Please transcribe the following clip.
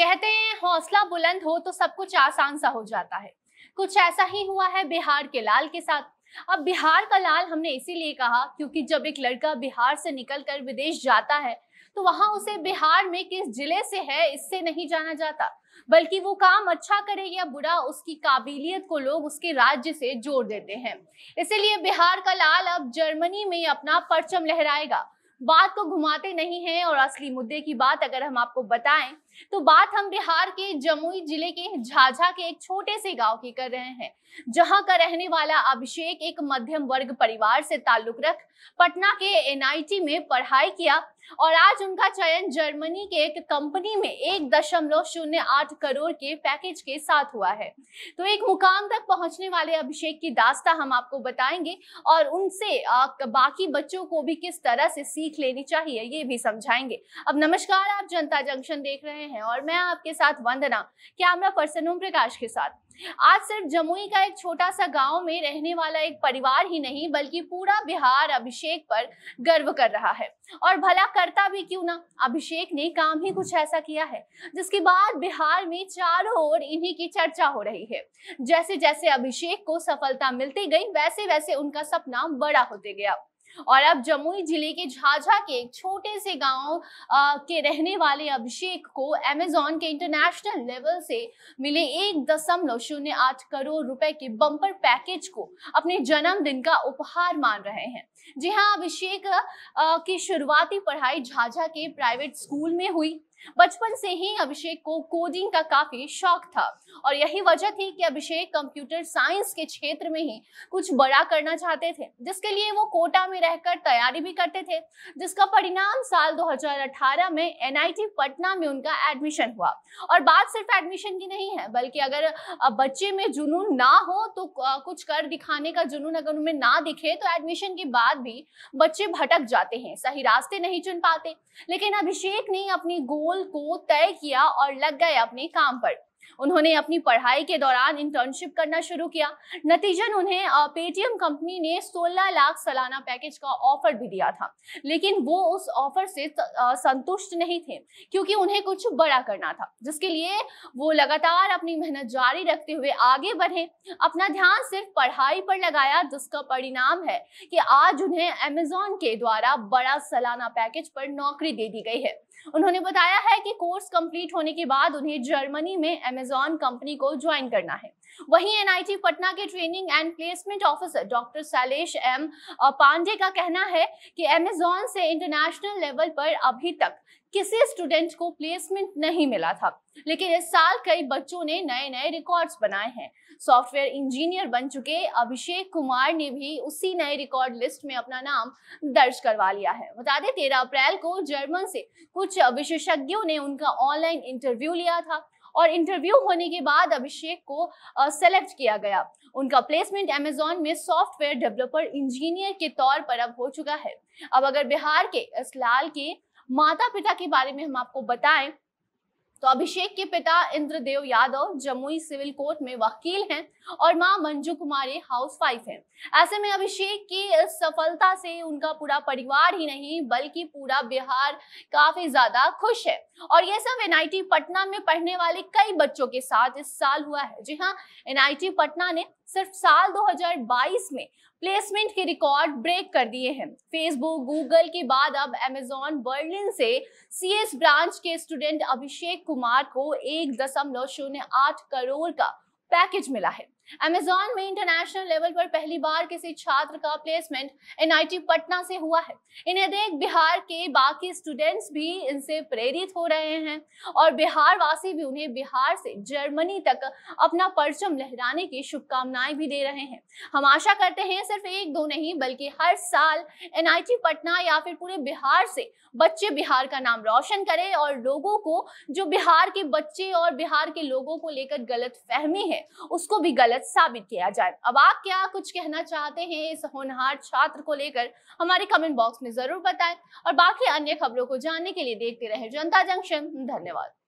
कहते हैं हौसला बुलंद हो तो सब कुछ आसान सा हो जाता है कुछ ऐसा ही हुआ है बिहार के लाल के साथ अब बिहार का लाल हमने इसीलिए कहा क्योंकि जब एक लड़का बिहार से निकलकर विदेश जाता है तो वहां उसे बिहार में किस जिले से है इससे नहीं जाना जाता बल्कि वो काम अच्छा करे या बुरा उसकी काबिलियत को लोग उसके राज्य से जोड़ देते हैं इसीलिए बिहार का लाल अब जर्मनी में अपना परचम लहराएगा बात को घुमाते नहीं हैं और असली मुद्दे की बात अगर हम आपको बताएं तो बात हम बिहार के जमुई जिले के झाझा के एक छोटे से गांव की कर रहे हैं जहां का रहने वाला अभिषेक एक मध्यम वर्ग परिवार से ताल्लुक रख पटना के एनआईटी में पढ़ाई किया और आज उनका चयन जर्मनी के एक कंपनी में एक दशमलव शून्य आठ करोड़ के पैकेज के साथ हुआ है तो एक मुकाम तक पहुंचने वाले अभिषेक की दास्ता हम आपको बताएंगे और उनसे बाकी बच्चों को भी किस तरह से सीख लेनी चाहिए ये भी समझाएंगे अब नमस्कार आप जनता जंक्शन देख रहे हैं और मैं आपके साथ वंदना कैमरा पर्सन ओम प्रकाश के साथ आज सिर्फ जमुई का एक छोटा सा गांव में रहने वाला एक परिवार ही नहीं बल्कि पूरा बिहार अभिषेक पर गर्व कर रहा है और भला करता भी क्यों ना अभिषेक ने काम ही कुछ ऐसा किया है जिसके बाद बिहार में चारों ओर इन्हीं की चर्चा हो रही है जैसे जैसे अभिषेक को सफलता मिलती गई वैसे वैसे उनका सपना बड़ा होते गया और अब जमुई जिले के झाझा के एक छोटे से गांव के रहने वाले अभिषेक को अमेजोन के इंटरनेशनल लेवल से मिले एक दशमलव शून्य आठ करोड़ रुपए के बम्पर पैकेज को अपने जन्मदिन का उपहार मान रहे हैं जी हाँ अभिषेक की शुरुआती पढ़ाई झाझा के प्राइवेट स्कूल में हुई बचपन से ही अभिषेक को कोडिंग का काफी शौक था और यही वजह थी कि अभिषेक कंप्यूटर साइंस के क्षेत्र में ही कुछ बड़ा करना चाहते थे जिसके लिए वो कोटा में रहकर तैयारी भी करते थे जिसका परिणाम साल 2018 में एनआईटी पटना में उनका एडमिशन हुआ और बात सिर्फ एडमिशन की नहीं है बल्कि अगर बच्चे में जुनून ना हो तो कुछ कर दिखाने का जुनून अगर उनमें ना दिखे तो एडमिशन के बाद भी बच्चे भटक जाते हैं सही रास्ते नहीं चुन पाते लेकिन अभिषेक ने अपनी गोल गोल को तय किया और लग गए अपने काम पर उन्होंने अपनी पढ़ाई के दौरान इंटर्नशिप करना शुरू किया नतीजन उन्हें पेटीएम कंपनी ने 16 लाख सालाना पैकेज का ऑफर भी दिया था लेकिन वो उस ऑफर से संतुष्ट नहीं थे क्योंकि उन्हें कुछ बड़ा करना था जिसके लिए वो लगातार अपनी मेहनत जारी रखते हुए आगे बढ़े अपना ध्यान सिर्फ पढ़ाई पर लगाया जिसका परिणाम है कि आज उन्हें अमेजोन के द्वारा बड़ा सालाना पैकेज पर नौकरी दे दी गई है उन्होंने बताया है कि कोर्स कंप्लीट होने के बाद उन्हें जर्मनी में अमेजॉन कंपनी को ज्वाइन करना है वहीं एनआईटी पटना के training and placement officer doctor Sailesh M Pandey का कहना है कि अमेजॉन से इंटरनेशनल लेवल पर अभी तक किसी स्टूडेंट को प्लेसमेंट नहीं मिला था लेकिन इस साल कई बच्चों ने नए नए रिकॉर्ड्स बनाए हैं सॉफ्टवेयर इंजीनियर बन चुके अभिषेक कुमार ने भी उसी नए रिकॉर्ड लिस्ट में अपना नाम दर्ज करवा लिया है बता दें तेरह अप्रैल को जर्मन से कुछ विशेषज्ञों ने उनका ऑनलाइन इंटरव्यू लिया था और इंटरव्यू होने के बाद अभिषेक को सेलेक्ट किया गया उनका प्लेसमेंट अमेजोन में सॉफ्टवेयर डेवलपर इंजीनियर के तौर पर अब हो चुका है अब अगर बिहार के इस लाल के माता पिता के बारे में हम आपको बताएं तो अभिषेक के पिता इंद्रदेव यादव जमुई सिविल कोर्ट में वकील हैं और मां मंजू कुमारी हाउस वाइफ है ऐसे में अभिषेक की इस सफलता से उनका पूरा परिवार ही नहीं बल्कि पूरा बिहार काफी ज्यादा खुश है और ये सब एनआईटी पटना में पढ़ने वाले कई बच्चों के साथ इस साल हुआ है जी हाँ एनआईटी पटना ने सिर्फ साल 2022 में प्लेसमेंट के रिकॉर्ड ब्रेक कर दिए हैं फेसबुक गूगल के बाद अब अमेजॉन बर्लिन से सीएस ब्रांच के स्टूडेंट अभिषेक कुमार को एक दशमलव शून्य आठ करोड़ का पैकेज मिला है अमेजोन में इंटरनेशनल लेवल पर पहली बार किसी छात्र का प्लेसमेंट एनआईटी पटना से हुआ है इन्हें देख बिहार के बाकी स्टूडेंट्स भी इनसे प्रेरित हो रहे हैं और बिहार वासी भी उन्हें बिहार से जर्मनी तक अपना परचम लहराने की शुभकामनाएं भी दे रहे हैं हम आशा करते हैं सिर्फ एक दो नहीं बल्कि हर साल एन पटना या फिर पूरे बिहार से बच्चे बिहार का नाम रोशन करें और लोगों को जो बिहार के बच्चे और बिहार के लोगों को लेकर गलत फहमी है उसको भी गलत गलत साबित किया जाए अब आप क्या कुछ कहना चाहते हैं इस होनहार छात्र को लेकर हमारे कमेंट बॉक्स में जरूर बताएं और बाकी अन्य खबरों को जानने के लिए देखते रहे जनता जंक्शन धन्यवाद